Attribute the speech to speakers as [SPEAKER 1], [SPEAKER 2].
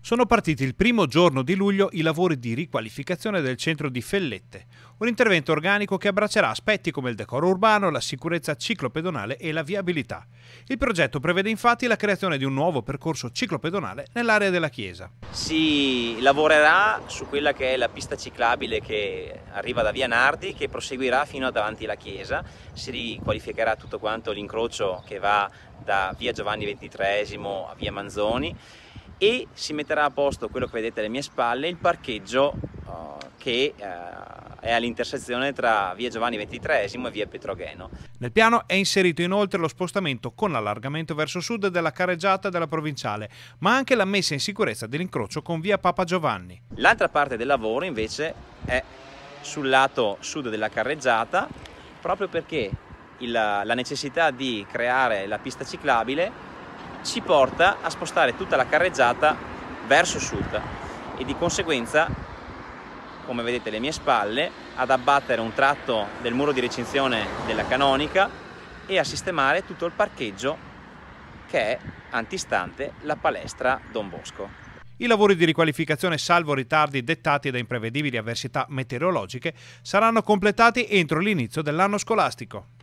[SPEAKER 1] Sono partiti il primo giorno di luglio i lavori di riqualificazione del centro di Fellette, un intervento organico che abbraccerà aspetti come il decoro urbano, la sicurezza ciclopedonale e la viabilità. Il progetto prevede infatti la creazione di un nuovo percorso ciclopedonale nell'area della chiesa.
[SPEAKER 2] Si lavorerà su quella che è la pista ciclabile che arriva da Via Nardi che proseguirà fino a davanti alla chiesa, si riqualificherà tutto quanto l'incrocio che va da Via Giovanni XXIII a Via Manzoni e si metterà a posto quello che vedete alle mie spalle, il parcheggio uh, che uh, è all'intersezione tra via Giovanni XXIII e via Petrogeno.
[SPEAKER 1] Nel piano è inserito inoltre lo spostamento con allargamento verso sud della carreggiata della provinciale, ma anche la messa in sicurezza dell'incrocio con via Papa Giovanni.
[SPEAKER 2] L'altra parte del lavoro invece è sul lato sud della carreggiata, proprio perché il, la necessità di creare la pista ciclabile ci porta a spostare tutta la carreggiata verso sud e di conseguenza, come vedete alle mie spalle, ad abbattere un tratto del muro di recinzione della canonica e a sistemare tutto il parcheggio che è antistante la palestra Don Bosco.
[SPEAKER 1] I lavori di riqualificazione, salvo ritardi dettati da imprevedibili avversità meteorologiche, saranno completati entro l'inizio dell'anno scolastico.